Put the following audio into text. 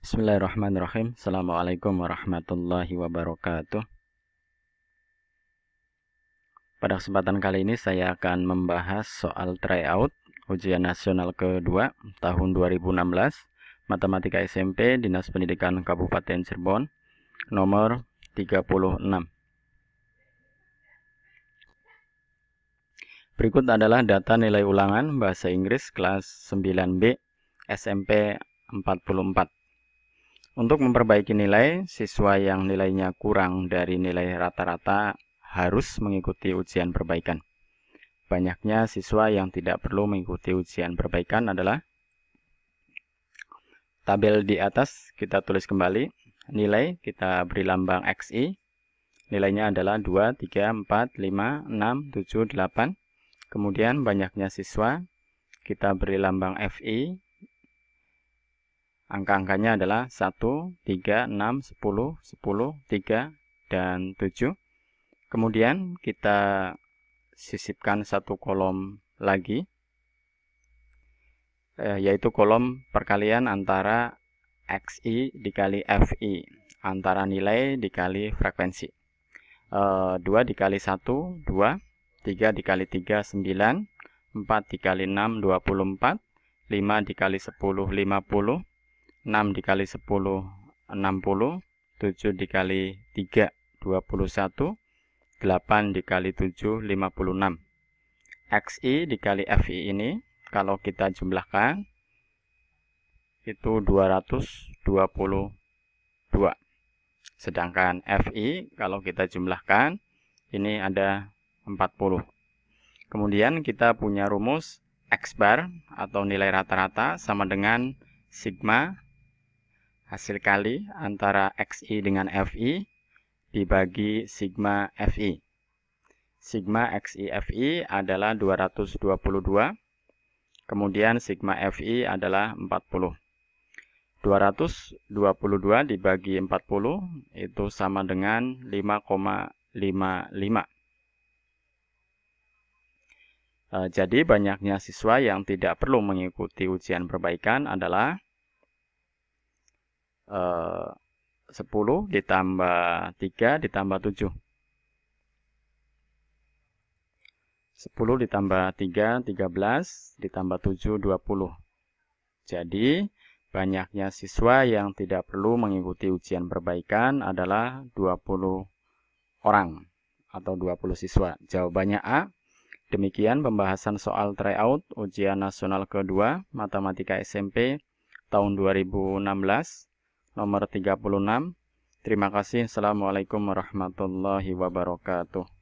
Bismillahirrahmanirrahim. Assalamualaikum warahmatullahi wabarakatuh. Pada kesempatan kali ini saya akan membahas soal tryout ujian nasional kedua tahun 2016 Matematika SMP Dinas Pendidikan Kabupaten Cirebon nomor 36. Berikut adalah data nilai ulangan bahasa Inggris kelas 9B SMP 44. Untuk memperbaiki nilai, siswa yang nilainya kurang dari nilai rata-rata harus mengikuti ujian perbaikan. Banyaknya siswa yang tidak perlu mengikuti ujian perbaikan adalah tabel di atas kita tulis kembali, nilai kita beri lambang XI, nilainya adalah 2, 3, 4, 5, 6, 7, 8. Kemudian banyaknya siswa, kita beri lambang FI, Angka-angkanya adalah 1, 3, 6, 10, 10, 3, dan 7. Kemudian kita sisipkan satu kolom lagi, eh, yaitu kolom perkalian antara XI dikali FI, antara nilai dikali frekuensi. 2 eh, dikali 1, 2, 3 dikali 3, 9, 4 dikali 6, 24, 5 dikali 10, 50, 6 dikali 10 60 7 dikali 3 21 8 dikali 7 56 XI dikali FI ini kalau kita jumlahkan itu 222 sedangkan FI kalau kita jumlahkan ini ada 40 kemudian kita punya rumus X bar atau nilai rata-rata sama dengan sigma hasil kali antara XI dengan FI dibagi sigma FI. Sigma XI FI adalah 222, kemudian sigma FI adalah 40. 222 dibagi 40 itu sama dengan 5,55. Eh, jadi banyaknya siswa yang tidak perlu mengikuti ujian perbaikan adalah Eh, uh, 10 ditambah 3 ditambah 7. 10 ditambah 3, 13, ditambah 7, 20. Jadi, banyaknya siswa yang tidak perlu mengikuti ujian perbaikan adalah 20 orang atau 20 siswa. Jawabannya A. Demikian pembahasan soal tryout ujian nasional kedua matematika SMP tahun 2016 nomor 36. Terima kasih. Assalamualaikum warahmatullahi wabarakatuh.